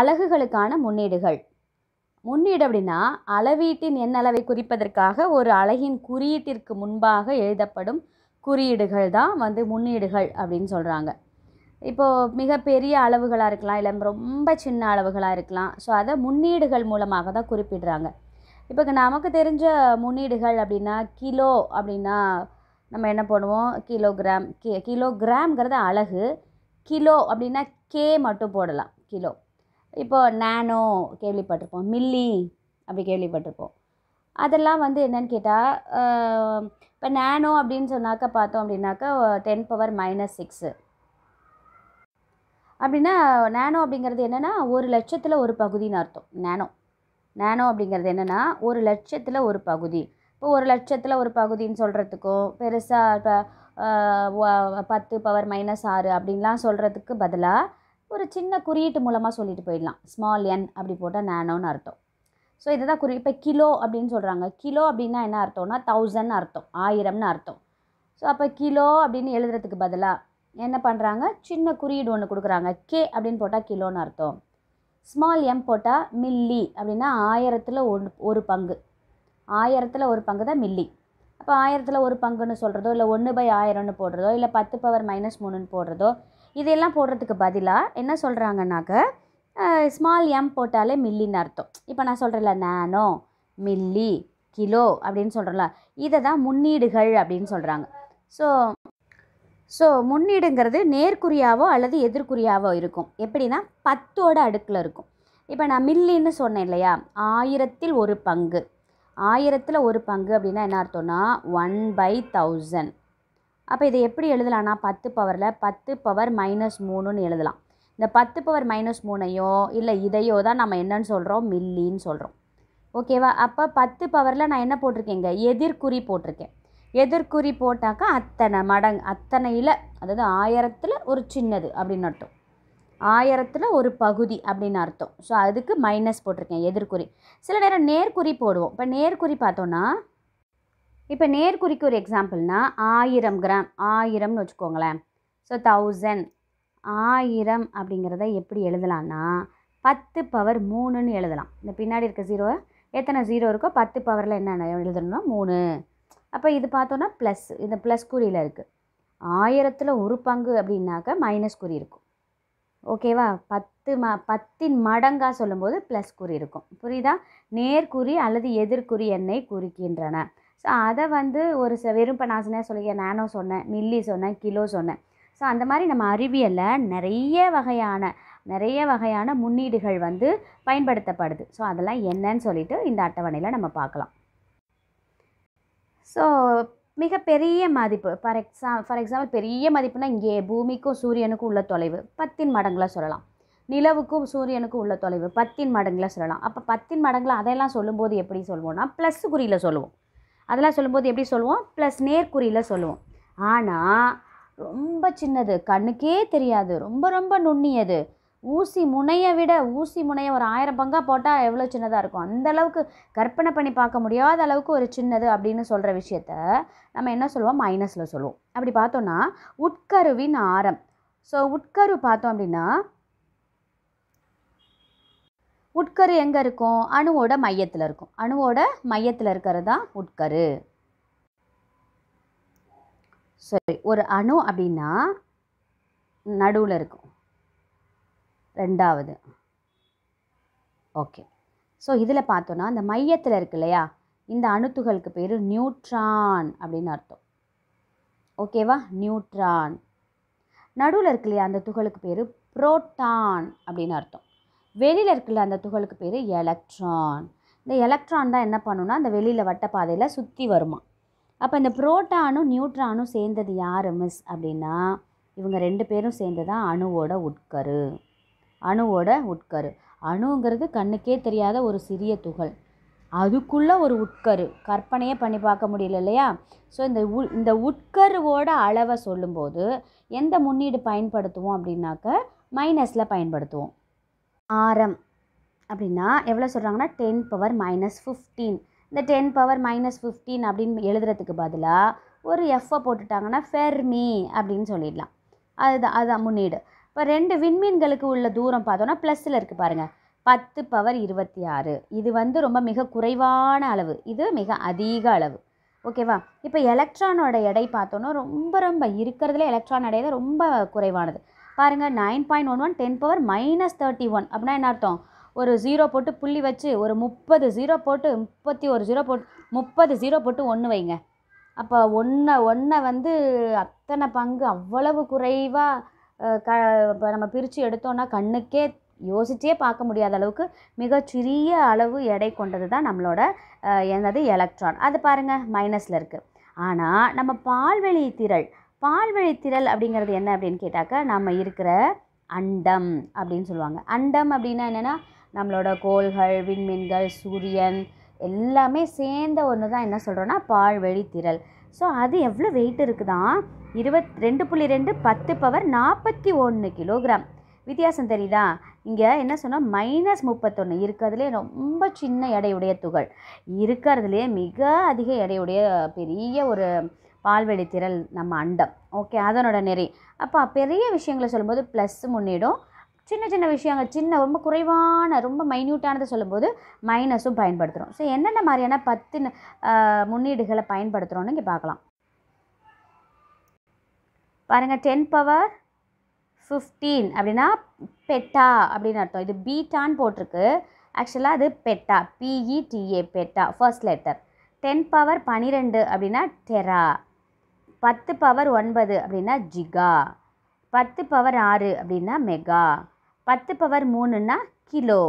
அலகுகளுக்கான முன்னீடுகள் முன்னீடு அப்படின்னா அளவீட்டின் எண்ணளவை குறிப்பதற்காக ஒரு அழகின் குறியீட்டிற்கு முன்பாக எழுதப்படும் குறியீடுகள் தான் வந்து முன்னீடுகள் அப்படின்னு சொல்கிறாங்க இப்போது மிகப்பெரிய அளவுகளாக இருக்கலாம் இல்லை ரொம்ப சின்ன அளவுகளாக இருக்கலாம் ஸோ அதை முன்னீடுகள் மூலமாக தான் குறிப்பிடுறாங்க இப்போ நமக்கு தெரிஞ்ச முன்னீடுகள் அப்படின்னா கிலோ அப்படின்னா நம்ம என்ன பண்ணுவோம் கிலோகிராம் கிலோ கிலோகிராம்ங்கிறது அழகு கிலோ அப்படின்னா கே மட்டும் போடலாம் கிலோ இப்போ நேனோ கேள்விப்பட்டிருப்போம் மில்லி அப்படி கேள்விப்பட்டிருப்போம் அதெல்லாம் வந்து என்னென்னு கேட்டால் இப்போ நேனோ அப்படின்னு சொன்னாக்கா பார்த்தோம் அப்படின்னாக்கா டென் பவர் மைனஸ் சிக்ஸு அப்படின்னா நேனோ அப்படிங்கிறது என்னென்னா ஒரு லட்சத்தில் ஒரு பகுதின்னு அர்த்தம் நேனோ நானோ அப்படிங்கிறது என்னென்னா ஒரு லட்சத்தில் ஒரு பகுதி இப்போ ஒரு லட்சத்தில் ஒரு பகுதின்னு சொல்கிறதுக்கும் பெருசாக இப்போ பத்து பவர் மைனஸ் ஆறு அப்படின்லாம் சொல்கிறதுக்கு பதிலாக ஒரு சின்ன குறியீட்டு மூலமாக சொல்லிட்டு போயிடலாம் ஸ்மால் என் அப்படி போட்டால் நானோன்னு அர்த்தம் ஸோ தான் குறி இப்போ கிலோ அப்படின்னு சொல்கிறாங்க கிலோ அப்படின்னா என்ன அர்த்தம்னா தௌசண்ட் அர்த்தம் ஆயிரம்னு அர்த்தம் ஸோ அப்போ கிலோ அப்படின்னு எழுதுறதுக்கு பதிலாக என்ன பண்ணுறாங்க சின்ன குறியீடு ஒன்று கொடுக்குறாங்க கே அப்படின்னு போட்டால் கிலோன்னு அர்த்தம் ஸ்மால் எம் போட்டால் மில்லி அப்படின்னா ஆயிரத்தில் ஒன்று ஒரு பங்கு ஆயிரத்தில் ஒரு பங்கு தான் மில்லி அப்போ ஆயிரத்தில் ஒரு பங்குன்னு சொல்கிறதோ இல்லை ஒன்று பை ஆயிரம்னு போடுறதோ இல்லை பத்து பவர் மைனஸ் மூணுன்னு போடுறதோ இதெல்லாம் போடுறதுக்கு பதிலாக என்ன சொல்கிறாங்கனாக்க ஸ்மால் எம் போட்டாலே மில்லின்னு அர்த்தம் இப்போ நான் சொல்கிறேன்ல நானோ மில்லி கிலோ அப்படின்னு சொல்கிறேன்ல இதை தான் முன்னீடுகள் அப்படின்னு சொல்கிறாங்க ஸோ ஸோ முன்னீடுங்கிறது நேர்குறியாவோ அல்லது எதிர்குறியாவோ இருக்கும் எப்படின்னா பத்தோட அடுக்கில் இருக்கும் இப்போ நான் மில்லின்னு சொன்னேன் இல்லையா ஆயிரத்தில் ஒரு பங்கு ஆயிரத்தில் ஒரு பங்கு அப்படின்னா என்ன அர்த்தம்னா ஒன் பை தௌசண்ட் அப்போ இதை எப்படி எழுதலாம்னா பத்து பவரில் பத்து பவர் மைனஸ் மூணுன்னு எழுதலாம் இந்த பத்து பவர் மைனஸ் மூணையோ இல்லை இதையோ தான் நம்ம என்னன்னு சொல்கிறோம் மில்லின்னு சொல்கிறோம் ஓகேவா அப்போ பத்து பவரில் நான் என்ன போட்டிருக்கேங்க எதிர்குறி போட்டிருக்கேன் எதிர்குறி போட்டாக்கா அத்தனை மடங்கு அத்தனையில் அதாவது ஆயிரத்தில் ஒரு சின்னது அப்படின்னு அர்த்தம் ஆயிரத்தில் ஒரு பகுதி அப்படின்னு அர்த்தம் ஸோ அதுக்கு மைனஸ் போட்டிருக்கேன் எதிர்குறி சில நேரம் நேர்குறி போடுவோம் இப்போ நேர்குறி பார்த்தோன்னா இப்போ நேர்குறிக்கு ஒரு எக்ஸாம்பிள்னா ஆயிரம் கிராம் ஆயிரம்னு வச்சுக்கோங்களேன் ஸோ தௌசண்ட் ஆயிரம் அப்படிங்கிறத எப்படி எழுதலான்னா பத்து பவர் மூணுன்னு எழுதலாம் இந்த பின்னாடி இருக்க ஜீரோ எத்தனை ஜீரோ இருக்கோ பத்து பவரில் என்னென்ன எழுதணும்னா மூணு அப்போ இது பார்த்தோன்னா ப்ளஸ் இந்த ப்ளஸ் குறியில் இருக்குது ஆயிரத்தில் ஒரு பங்கு அப்படின்னாக்க மைனஸ் குறி இருக்கும் ஓகேவா பத்து ம பத்தின் மடங்காக சொல்லும்போது ப்ளஸ் குறி இருக்கும் புரியுதா நேர்குறி அல்லது எதிர்குறி எண்ணெய் குறிக்கின்றன ஸோ அதை வந்து ஒரு வெறும் இப்போ நான் சொன்னேன் சொல்லி நானோ சொன்னேன் மில்லி சொன்னேன் கிலோ சொன்னேன் ஸோ அந்த மாதிரி நம்ம அறிவியலில் நிறைய வகையான நிறைய வகையான முன்னீடுகள் வந்து பயன்படுத்தப்படுது ஸோ அதெல்லாம் என்னன்னு சொல்லிட்டு இந்த அட்டவணையில் நம்ம பார்க்கலாம் ஸோ மிகப்பெரிய மதிப்பு ஃபார் எக்ஸா ஃபார் எக்ஸாம்பிள் பெரிய மதிப்புனா இங்கே பூமிக்கும் சூரியனுக்கும் உள்ள தொலைவு பத்தின் மடங்கில் சொல்லலாம் நிலவுக்கும் சூரியனுக்கும் உள்ள தொலைவு பத்தின் மடங்கில் சொல்லலாம் அப்போ பத்தின் மடங்கில் அதையெல்லாம் சொல்லும்போது எப்படி சொல்லுவோம்னா ப்ளஸ் குறியில் சொல்லுவோம் அதெல்லாம் சொல்லும்போது எப்படி சொல்லுவோம் ப்ளஸ் நேர்குறியில் சொல்லுவோம் ஆனால் ரொம்ப சின்னது கண்ணுக்கே தெரியாது ரொம்ப ரொம்ப நுண்ணியது ஊசி முனையை விட ஊசி முனையை ஒரு ஆயிரம் பங்காக போட்டால் எவ்வளோ சின்னதாக இருக்கும் அந்த அளவுக்கு கற்பனை பண்ணி பார்க்க முடியாத அளவுக்கு ஒரு சின்னது அப்படின்னு சொல்கிற விஷயத்த நம்ம என்ன சொல்லுவோம் மைனஸில் சொல்லுவோம் அப்படி பார்த்தோன்னா உட்கருவின் ஆரம் ஸோ உட்கரு பார்த்தோம் அப்படின்னா உட்கரு எங்கே இருக்கும் அணுவோட மையத்தில் இருக்கும் அணுவோட மையத்தில் இருக்கிறது தான் உட்கரு சரி ஒரு அணு அப்படின்னா நடுவில் இருக்கும் ரெண்டாவது ஓகே ஸோ இதில் பார்த்தோன்னா இந்த மையத்தில் இருக்கு இல்லையா இந்த அணுத்துகளுக்கு பேர் நியூட்ரான் அப்படின்னு அர்த்தம் ஓகேவா நியூட்ரான் நடுவில் இருக்கு இல்லையா அந்த துகளுக்கு பேர் புரோட்டான் அப்படின்னு அர்த்தம் வெளியில் இருக்கிற அந்த துகளுக்கு பேர் எலக்ட்ரான் இந்த எலக்ட்ரான் தான் என்ன பண்ணுன்னா அந்த வெளியில் வட்ட பாதையில் சுற்றி வருமா அப்போ இந்த புரோட்டானும் நியூட்ரானும் சேர்ந்தது யார் மிஸ் அப்படின்னா இவங்க ரெண்டு பேரும் சேர்ந்து தான் அணுவோட உட்கரு அணுவோட உட்கரு அணுங்கிறது கண்ணுக்கே தெரியாத ஒரு சிறிய துகள் அதுக்குள்ளே ஒரு உட்கரு கற்பனையே பண்ணி பார்க்க முடியல இல்லையா ஸோ இந்த உ இந்த உட்கருவோட அளவை சொல்லும்போது எந்த முன்னீடு பயன்படுத்துவோம் அப்படின்னாக்க மைனஸில் பயன்படுத்துவோம் ஆரம் அப்படின்னா எவ்வளோ சொல்கிறாங்கன்னா டென் பவர் மைனஸ் ஃபிஃப்டீன் இந்த டென் பவர் மைனஸ் ஃபிஃப்டீன் அப்படின்னு எழுதுறதுக்கு பதிலாக ஒரு எஃப்ஐ போட்டுட்டாங்கன்னா ஃபெர்மி அப்படின்னு சொல்லிடலாம் அதுதான் அதுதான் முன்னீடு இப்போ ரெண்டு விண்மீன்களுக்கு உள்ள தூரம் பார்த்தோன்னா ப்ளஸ்ஸில் இருக்குது பாருங்கள் பத்து பவர் இருபத்தி ஆறு இது வந்து ரொம்ப மிக குறைவான அளவு இது மிக அதிக அளவு ஓகேவா இப்போ எலக்ட்ரானோட எடை பார்த்தோன்னா ரொம்ப ரொம்ப இருக்கிறதுல எலக்ட்ரான் எடை தான் ரொம்ப குறைவானது பாருங்கள் nine point one one ten power minus thirty one அப்படின்னா என்ன அர்த்தம் ஒரு ஜீரோ போட்டு புள்ளி வச்சு ஒரு முப்பது ஜீரோ போட்டு முப்பத்தி ஒரு ஜீரோ போட்டு முப்பது ஜீரோ போட்டு ஒன்று வைங்க அப்போ ஒன்றை ஒன்றை வந்து அத்தனை பங்கு அவ்வளவு குறைவாக க இப்போ நம்ம பிரித்து எடுத்தோன்னா கண்ணுக்கே யோசிச்சே பார்க்க முடியாத அளவுக்கு மிகச்சிறிய அளவு எடை கொண்டது தான் நம்மளோட என்னது எலக்ட்ரான் அது பாருங்கள் மைனஸில் இருக்குது ஆனால் நம்ம பால்வெளி திரள் பால்வழித்திரள் அப்படிங்கிறது என்ன அப்படின்னு கேட்டாக்கா நம்ம இருக்கிற அண்டம் அப்படின்னு சொல்லுவாங்க அண்டம் அப்படின்னா என்னென்னா நம்மளோட கோள்கள் விண்மீன்கள் சூரியன் எல்லாமே சேர்ந்த ஒன்று தான் என்ன சொல்கிறோன்னா பால்வெளி ஸோ அது எவ்வளோ வெயிட் இருக்குதான் இருபத் ரெண்டு புள்ளி ரெண்டு பத்து பவர் நாற்பத்தி ஒன்று கிலோகிராம் வித்தியாசம் தெரியுதா இங்கே என்ன சொன்னால் மைனஸ் முப்பத்தொன்று இருக்கிறதுலே ரொம்ப சின்ன எடையுடைய துகள் இருக்கிறதுலே மிக அதிக எடையுடைய பெரிய ஒரு பால்வெளித்திரள் நம்ம அண்டம் ஓகே அதனோட நெறி அப்போ பெரிய விஷயங்களை சொல்லும்போது ப்ளஸ் முன்னிடும் சின்ன சின்ன விஷயங்கள் சின்ன ரொம்ப குறைவான ரொம்ப மைன்யூட்டானதை சொல்லும்போது மைனஸும் பயன்படுத்துகிறோம் ஸோ என்னென்ன மாதிரியான பத்து முன்னீடுகளை பயன்படுத்துகிறோம்னு இங்கே பார்க்கலாம் பாருங்கள் டென் பவர் ஃபிஃப்டீன் அப்படின்னா பெட்டா அப்படின்னு அர்த்தம் இது பீட்டான்னு போட்டிருக்கு ஆக்சுவலாக அது beta B E T A beta first letter ten power பன்னிரெண்டு அப்படின்னா டெரா பத்து பவர் ஒன்பது அப்படின்னா ஜிகா பத்து பவர் ஆறு அப்படின்னா மெகா பத்து பவர் மூணுன்னா கிலோ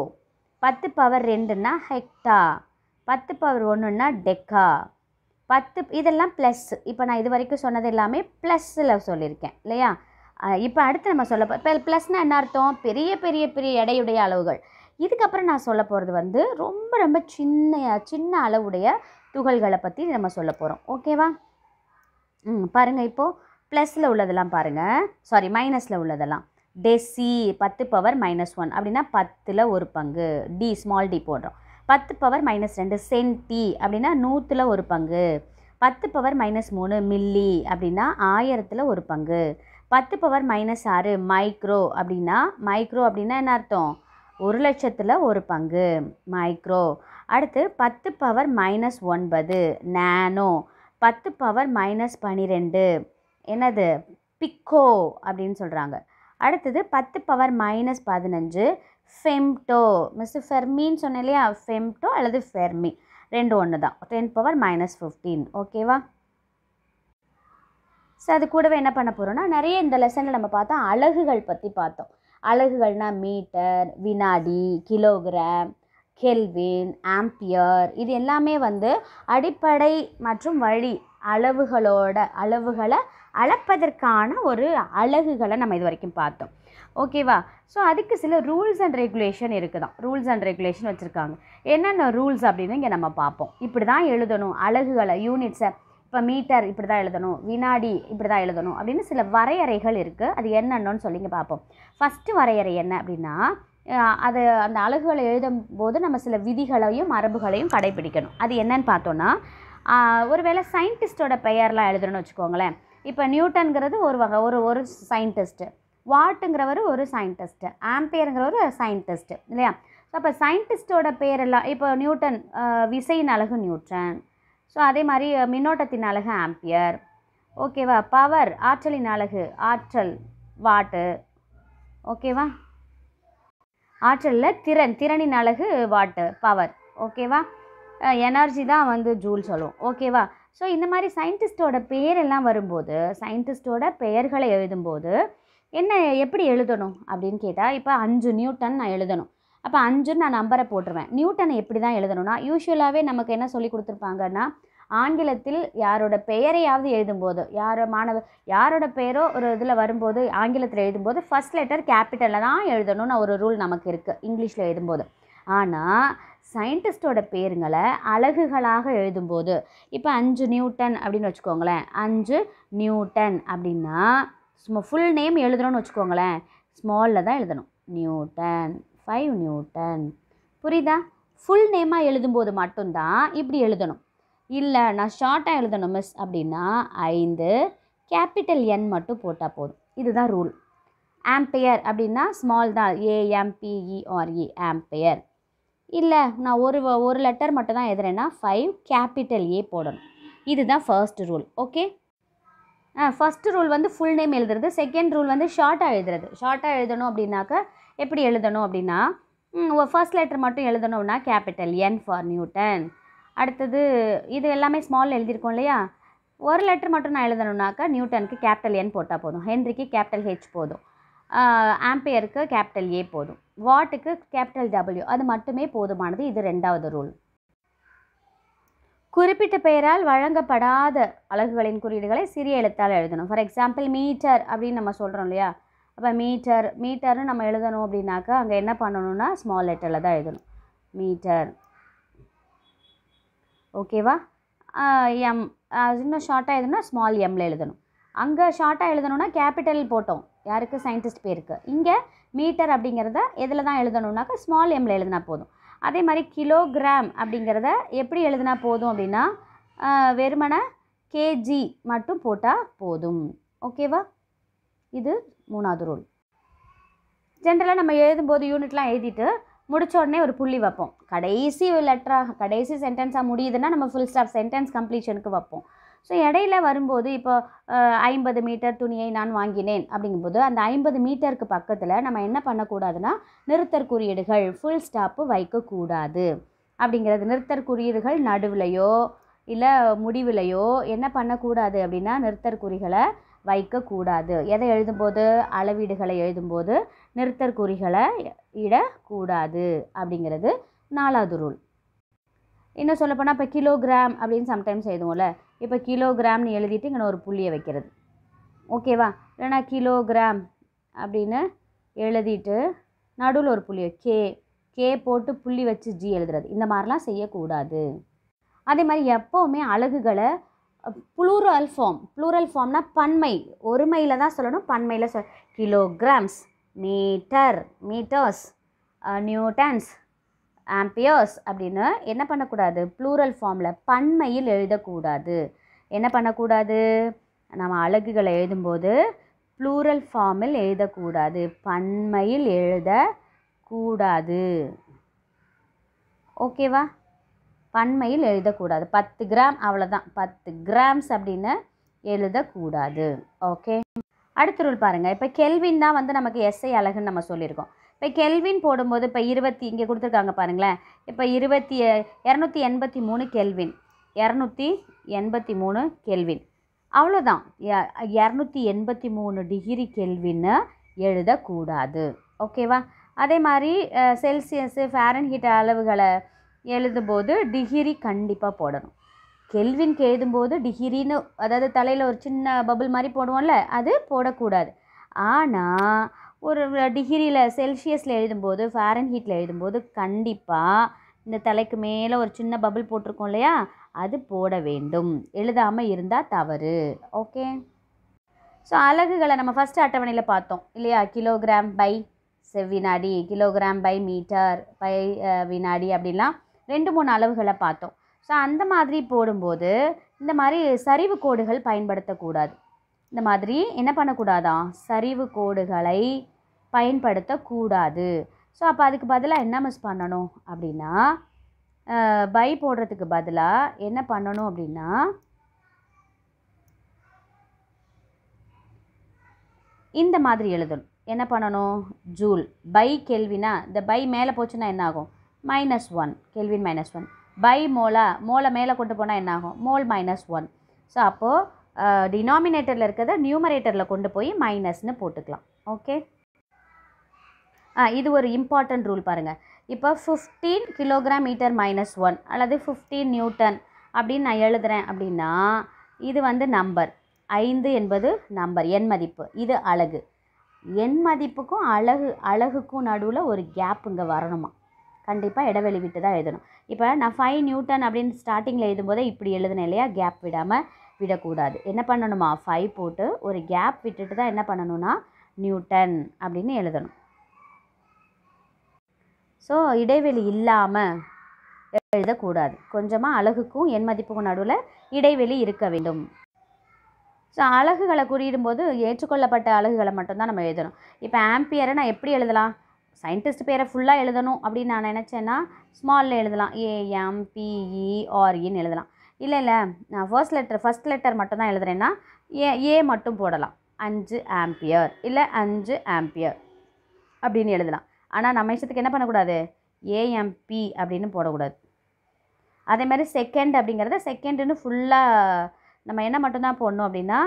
பத்து பவர் ரெண்டுனா ஹெக்டா பத்து பவர் ஒன்றுன்னா டெக்கா பத்து இதெல்லாம் ப்ளஸ் இப்போ நான் இது வரைக்கும் சொன்னது எல்லாமே ப்ளஸ்ஸில் சொல்லியிருக்கேன் இல்லையா இப்போ அடுத்து நம்ம சொல்ல இப்போ ப்ளஸ்னால் என்ன அர்த்தம் பெரிய பெரிய பெரிய எடையுடைய அளவுகள் இதுக்கப்புறம் நான் சொல்ல போகிறது வந்து ரொம்ப ரொம்ப சின்ன சின்ன அளவுடைய துகள்களை பற்றி நம்ம சொல்ல போகிறோம் ஓகேவா ம் பாருங்கள் இப்போது ப்ளஸில் உள்ளதெல்லாம் பாருங்கள் சாரி மைனஸில் உள்ளதெல்லாம் டெசி பத்து பவர் மைனஸ் ஒன் அப்படின்னா பத்தில் ஒரு பங்கு டி ஸ்மால் டி போடுறோம் பத்து பவர் மைனஸ் ரெண்டு சென்டி அப்படின்னா நூற்றில் ஒரு பங்கு பத்து பவர் மைனஸ் மூணு மில்லி அப்படின்னா ஆயிரத்தில் ஒரு பங்கு பத்து பவர் மைனஸ் ஆறு மைக்ரோ அப்படின்னா மைக்ரோ அப்படின்னா என்ன அர்த்தம் ஒரு லட்சத்தில் ஒரு பங்கு மைக்ரோ அடுத்து பத்து பவர் மைனஸ் ஒன்பது நானோ பத்து பவர் மைனஸ் பன்னிரெண்டு என்னது பிக்கோ அப்படின்னு சொல்கிறாங்க அடுத்தது பத்து பவர் மைனஸ் பதினஞ்சு ஃபெம்டோ மிஸ் ஃபெர்மின்னு சொன்னேன் இல்லையா ஃபெம்டோ அல்லது ஃபெர்மி ரெண்டு ஒன்று தான் டென் பவர் மைனஸ் ஃபிஃப்டீன் ஓகேவா ஸோ அது கூடவே என்ன பண்ண போகிறோம்னா நிறைய இந்த லெசனில் நம்ம பார்த்தோம் அழகுகள் பற்றி பார்த்தோம் அழகுகள்னால் மீட்டர் வினாடி கிலோகிராம் கெல்வின் ஆம்பியர் இது எல்லாமே வந்து அடிப்படை மற்றும் வழி அளவுகளோட அளவுகளை அளப்பதற்கான ஒரு அழகுகளை நம்ம இது வரைக்கும் பார்த்தோம் ஓகேவா ஸோ அதுக்கு சில ரூல்ஸ் அண்ட் ரெகுலேஷன் இருக்குதான் ரூல்ஸ் அண்ட் ரெகுலேஷன் வச்சுருக்காங்க என்னென்ன ரூல்ஸ் அப்படின்னு இங்கே நம்ம பார்ப்போம் இப்படி தான் எழுதணும் அழகுகளை யூனிட்ஸை இப்போ மீட்டர் இப்படி தான் எழுதணும் வினாடி இப்படி தான் எழுதணும் அப்படின்னு சில வரையறைகள் இருக்குது அது என்னென்னு சொல்லி இங்கே பார்ப்போம் ஃபஸ்ட்டு வரையறை என்ன அப்படின்னா அது அந்த எழுதும் எழுதும்போது நம்ம சில விதிகளையும் மரபுகளையும் கடைப்பிடிக்கணும் அது என்னன்னு பார்த்தோன்னா ஒருவேளை சயின்டிஸ்ட்டோட பெயர்லாம் எழுதுறோன்னு வச்சுக்கோங்களேன் இப்போ நியூட்டன்கிறது ஒரு வகை ஒரு ஒரு சயின்டிஸ்ட்டு வாட்டுங்கிறவர் ஒரு சயின்டிஸ்ட்டு ஆம்பியருங்கிறவர் ஒரு சயின்டிஸ்ட்டு இல்லையா ஸோ அப்போ சயின்டிஸ்ட்டோட பேரெல்லாம் இப்போ நியூட்டன் விசையின் அழகு நியூட்டன் ஸோ அதே மாதிரி மின்னோட்டத்தின் அழகு ஆம்பியர் ஓகேவா பவர் ஆற்றலின் அழகு ஆற்றல் வாட்டு ஓகேவா ஆற்றலில் திறன் திறனின் அழகு வாட்டு பவர் ஓகேவா எனர்ஜி தான் வந்து ஜூல் சொல்லும் ஓகேவா ஸோ இந்த மாதிரி சயின்டிஸ்டோட பேரெல்லாம் வரும்போது சயின்டிஸ்டோட பெயர்களை எழுதும்போது என்ன எப்படி எழுதணும் அப்படின்னு கேட்டால் இப்போ அஞ்சு நியூட்டன் நான் எழுதணும் அப்போ அஞ்சுன்னு நான் நம்பரை போட்டுருவேன் நியூட்டனை எப்படி தான் எழுதணும்னா யூஸ்வலாகவே நமக்கு என்ன சொல்லி கொடுத்துருப்பாங்கன்னா ஆங்கிலத்தில் யாரோட பெயரையாவது எழுதும்போது யாரோ மாணவர் யாரோட பெயரோ ஒரு இதில் வரும்போது ஆங்கிலத்தில் எழுதும்போது ஃபஸ்ட் லெட்டர் கேபிட்டலில் தான் எழுதணும்னு ஒரு ரூல் நமக்கு இருக்குது இங்கிலீஷில் எழுதும்போது ஆனால் சயின்டிஸ்டோட பேருங்களை அழகுகளாக எழுதும்போது இப்போ அஞ்சு நியூட்டன் அப்படின்னு வச்சுக்கோங்களேன் அஞ்சு நியூட்டன் அப்படின்னா சும்மா ஃபுல் நேம் எழுதணும்னு வச்சுக்கோங்களேன் ஸ்மாலில் தான் எழுதணும் நியூட்டன் ஃபைவ் நியூட்டன் புரியுதா ஃபுல் நேமாக எழுதும்போது மட்டும்தான் இப்படி எழுதணும் இல்லை நான் ஷார்ட்டாக எழுதணும் மிஸ் அப்படின்னா ஐந்து கேபிட்டல் என் மட்டும் போட்டால் போதும் இதுதான் ரூல் ஆம்பையர் அப்படின்னா ஸ்மால் தான் ஏஎம்பிஇஆர்இ ஆம்பையர் இல்லை நான் ஒரு ஒரு லெட்டர் மட்டும் தான் எதுறேன்னா ஃபைவ் கேபிட்டல் ஏ போடணும் இதுதான் first rule okay ah first rule வந்து ஃபுல் நேம் எழுதுறது செகண்ட் ரூல் வந்து ஷார்ட்டாக எழுதுறது ஷார்ட்டாக எழுதணும் அப்படின்னாக்க எப்படி எழுதணும் அப்படின்னா ஃபர்ஸ்ட் லெட்டர் மட்டும் எழுதணும்னா கேபிட்டல் என் ஃபார் நியூட்டன் அடுத்தது இது எல்லாமே ஸ்மால் எழுதியிருக்கோம் இல்லையா ஒரு லெட்டர் மட்டும் நான் எழுதணுன்னாக்கா நியூட்டனுக்கு கேபிட்டல் என் போட்டால் போதும் ஹென்ரிக்கு கேபிட்டல் ஹெச் போதும் ஆம்பியருக்கு கேபிட்டல் ஏ போதும் வாட்டுக்கு கேபிட்டல் டபிள்யூ அது மட்டுமே போதுமானது இது ரெண்டாவது ரூல் குறிப்பிட்ட பெயரால் வழங்கப்படாத அலகுகளின் குறியீடுகளை சிறிய எழுத்தால் எழுதணும் ஃபார் எக்ஸாம்பிள் மீட்டர் அப்படின்னு நம்ம சொல்கிறோம் இல்லையா அப்போ மீட்டர் மீட்டர்னு நம்ம எழுதணும் அப்படின்னாக்கா அங்கே என்ன பண்ணணும்னா ஸ்மால் லெட்டரில் தான் எழுதணும் மீட்டர் ஓகேவா எம் இன்னும் ஷார்ட்டாக எழுதுனா ஸ்மால் எம்மில் எழுதணும் அங்கே ஷார்ட்டாக எழுதணும்னா கேபிட்டல் போட்டோம் யாருக்கு சயின்டிஸ்ட் பேருக்கு இங்கே மீட்டர் அப்படிங்கிறத எதில் தான் எழுதணுன்னாக்கா ஸ்மால் எம்மில் எழுதினா போதும் அதே மாதிரி கிலோகிராம் அப்படிங்கிறத எப்படி எழுதினா போதும் அப்படின்னா வெறுமனை கேஜி மட்டும் போட்டால் போதும் ஓகேவா இது மூணாவது ரூல் ஜென்ரலாக நம்ம எழுதும்போது யூனிட்லாம் எழுதிட்டு முடித்த உடனே ஒரு புள்ளி வைப்போம் கடைசி லெட்டராக கடைசி சென்டென்ஸாக முடியுதுன்னா நம்ம ஃபுல் ஸ்டாப் சென்டென்ஸ் கம்ப்ளீஷனுக்கு வைப்போம் ஸோ இடையில வரும்போது இப்போ ஐம்பது மீட்டர் துணியை நான் வாங்கினேன் அப்படிங்கும்போது அந்த ஐம்பது மீட்டருக்கு பக்கத்தில் நம்ம என்ன பண்ணக்கூடாதுன்னா நிறுத்தற் குறியீடுகள் ஃபுல் ஸ்டாப்பு வைக்கக்கூடாது அப்படிங்கிறது நிறுத்தற் குறியீடுகள் நடுவிலையோ இல்லை முடிவிலையோ என்ன பண்ணக்கூடாது அப்படின்னா நிறுத்தற் குறிகளை வைக்கக்கூடாது எதை எழுதும்போது அளவீடுகளை எழுதும்போது நிறுத்தற்குறிகளை இடக்கூடாது அப்படிங்கிறது நாலாவது ரூல் இன்னும் சொல்லப்போனால் இப்போ கிலோகிராம் அப்படின்னு சம்டைம்ஸ் எழுதுவோம்ல இப்போ கிலோகிராம்னு எழுதிட்டு இங்கே ஒரு புள்ளியை வைக்கிறது ஓகேவா இல்லைனா கிலோகிராம் அப்படின்னு எழுதிட்டு நடுவில் ஒரு புள்ளியை கே கே போட்டு புள்ளி வச்சு ஜி எழுதுறது இந்த மாதிரிலாம் செய்யக்கூடாது அதே மாதிரி எப்போவுமே அழகுகளை ப்ளூரல் ஃபார்ம் ப்ளூரல் ஃபார்ம்னா பன்மை ஒருமையில் தான் சொல்லணும் பன்மையில் சொல் kilograms metre metres newtons amperes அப்படின்னு என்ன பண்ணக்கூடாது ப்ளூரல் ஃபார்மில் பன்மையில் எழுதக்கூடாது என்ன பண்ணக்கூடாது நம்ம அழகுகளை எழுதும்போது ப்ளூரல் ஃபார்மில் எழுதக்கூடாது பன்மையில் எழுதக்கூடாது ஓகேவா பன்மையில் எழுதக்கூடாது பத்து கிராம் அவ்வளோதான் பத்து கிராம்ஸ் அப்படின்னு எழுதக்கூடாது ஓகே அடுத்த ரூல் பாருங்கள் இப்போ கெல்வின் தான் வந்து நமக்கு எஸ்ஐ அழகுன்னு நம்ம சொல்லியிருக்கோம் இப்போ கெல்வின் போடும்போது இப்போ இருபத்தி இங்கே கொடுத்துருக்காங்க பாருங்களேன் இப்போ இருபத்தி இரநூத்தி எண்பத்தி மூணு கெல்வின் இரநூத்தி எண்பத்தி மூணு கெல்வின் அவ்வளோதான் இரநூத்தி எண்பத்தி மூணு டிகிரி கெல்வின்னு எழுதக்கூடாது ஓகேவா அதே மாதிரி செல்சியஸு ஃபாரன்ஹீட் அளவுகளை எழுதும்போது டிகிரி கண்டிப்பாக போடணும் கெல்வின்க்கு எழுதும்போது டிகிரின்னு அதாவது தலையில் ஒரு சின்ன பபுள் மாதிரி போடுவோம்ல அது போடக்கூடாது ஆனால் ஒரு டிகிரியில் செல்சியஸில் எழுதும்போது ஃபேரன் ஹீட்டில் எழுதும்போது கண்டிப்பாக இந்த தலைக்கு மேலே ஒரு சின்ன பபுள் போட்டிருக்கோம் இல்லையா அது போட வேண்டும் எழுதாமல் இருந்தால் தவறு ஓகே ஸோ அலகுகளை நம்ம ஃபஸ்ட்டு அட்டவணையில் பார்த்தோம் இல்லையா கிலோகிராம் பை செவ்வினாடி கிலோகிராம் பை மீட்டர் பை வினாடி அப்படிலாம் ரெண்டு மூணு அளவுகளை பார்த்தோம் ஸோ அந்த மாதிரி போடும்போது இந்த மாதிரி சரிவு கோடுகள் பயன்படுத்தக்கூடாது இந்த மாதிரி என்ன பண்ணக்கூடாதா சரிவு கோடுகளை பயன்படுத்தக்கூடாது ஸோ அப்போ அதுக்கு பதிலாக என்ன மிஸ் பண்ணணும் அப்படின்னா பை போடுறதுக்கு பதிலாக என்ன பண்ணணும் அப்படின்னா இந்த மாதிரி எழுதணும் என்ன பண்ணணும் ஜூல் பை கேள்வினா இந்த பை மேலே போச்சுன்னா என்ன ஆகும் minus one kelvin minus one by மோலா மோலை மேலே கொண்டு போனால் என்ன ஆகும் மோல் மைனஸ் ஒன் ஸோ அப்போது டினாமினேட்டரில் இருக்கிறத நியூமரேட்டரில் கொண்டு போய் மைனஸ்னு போட்டுக்கலாம் ஓகே ஆ இது ஒரு இம்பார்ட்டன்ட் ரூல் பாருங்கள் இப்போ fifteen kilogram metre minus one அல்லது ஃபிஃப்டீன் நியூட்டன் அப்படின்னு நான் எழுதுகிறேன் அப்படின்னா இது வந்து நம்பர் ஐந்து என்பது நம்பர் எண் மதிப்பு இது அழகு எண் மதிப்புக்கும் அழகு அழகுக்கும் நடுவில் ஒரு கேப் இங்கே வரணுமா கண்டிப்பாக இடைவெளி விட்டு தான் எழுதணும் இப்போ நான் ஃபைவ் நியூட்டன் அப்படின்னு ஸ்டார்டிங்கில் எழுதும்போதே இப்படி எழுதுனேன் இல்லையா கேப் விடாமல் விடக்கூடாது என்ன பண்ணணுமா ஃபைவ் போட்டு ஒரு கேப் விட்டுட்டு தான் என்ன பண்ணணும்னா நியூட்டன் அப்படின்னு எழுதணும் ஸோ இடைவெளி இல்லாமல் எழுதக்கூடாது கொஞ்சமாக அழகுக்கும் என் மதிப்புக்கும் நடுவில் இடைவெளி இருக்க வேண்டும் ஸோ அழகுகளை குறியிடும்போது ஏற்றுக்கொள்ளப்பட்ட அழகுகளை மட்டும்தான் நம்ம எழுதணும் இப்போ ஆம்பியரை நான் எப்படி எழுதலாம் சயின்டிஸ்ட் பேரை ஃபுல்லாக எழுதணும் அப்படின்னு நான் நினச்சேன்னா ஸ்மாலில் எழுதலாம் ஏஎம்பிஇஆர்இன்னு e, e எழுதலாம் இல்லை இல்லை நான் ஃபர்ஸ்ட் லெட்டர் ஃபஸ்ட் லெட்டர் மட்டும் தான் எழுதுறேன்னா ஏ ஏ மட்டும் போடலாம் அஞ்சு ஆம்பியர் இல்லை அஞ்சு ஆம்பியர் அப்படின்னு எழுதலாம் ஆனால் நம்ம இஷ்டத்துக்கு என்ன பண்ணக்கூடாது ஏஎம்பி அப்படின்னு போடக்கூடாது அதே மாதிரி செகண்ட் அப்படிங்கிறத செகண்டுன்னு ஃபுல்லாக நம்ம என்ன மட்டும்தான் போடணும் அப்படின்னா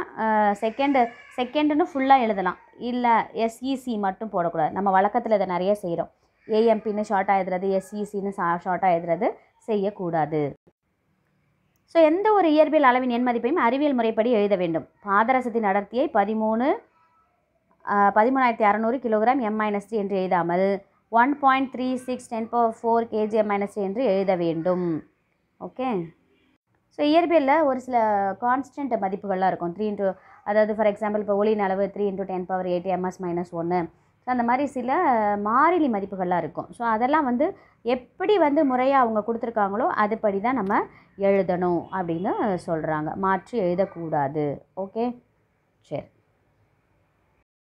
செகண்டு செகண்டுன்னு ஃபுல்லாக எழுதலாம் இல்லை எஸ்இசி e மட்டும் போடக்கூடாது நம்ம வழக்கத்தில் இதை நிறைய செய்கிறோம் ஏஎம்பின்னு ஷார்ட்டாக எழுதுறது எஸ்இசின்னு e சா ஷார்ட்டாக எழுதுறது செய்யக்கூடாது ஸோ எந்த ஒரு இயற்பியல் அளவின் எண் மதிப்பையும் அறிவியல் முறைப்படி எழுத வேண்டும் பாதரசத்தின் அடர்த்தியை பதிமூணு பதிமூணாயிரத்தி அறநூறு கிலோகிராம் எம் மைனஸ் த்ரீ என்று எழுதாமல் one point three six ten power four M minus three என்று எழுத வேண்டும் ஓகே ஸோ இயற்பியலில் ஒரு சில கான்ஸ்டன்ட் மதிப்புகள்லாம் இருக்கும் த்ரீ இன்ட்டு அதாவது ஃபார் எக்ஸாம்பிள் இப்போ ஒளியின் அளவு three into ten power eight M S minus ஒன்று ஸோ அந்த மாதிரி சில மாறிலி மதிப்புகள்லாம் இருக்கும் ஸோ அதெல்லாம் வந்து எப்படி வந்து முறையாக அவங்க கொடுத்துருக்காங்களோ அதுபடி தான் நம்ம எழுதணும் அப்படின்னு சொல்கிறாங்க மாற்றி எழுதக்கூடாது ஓகே சரி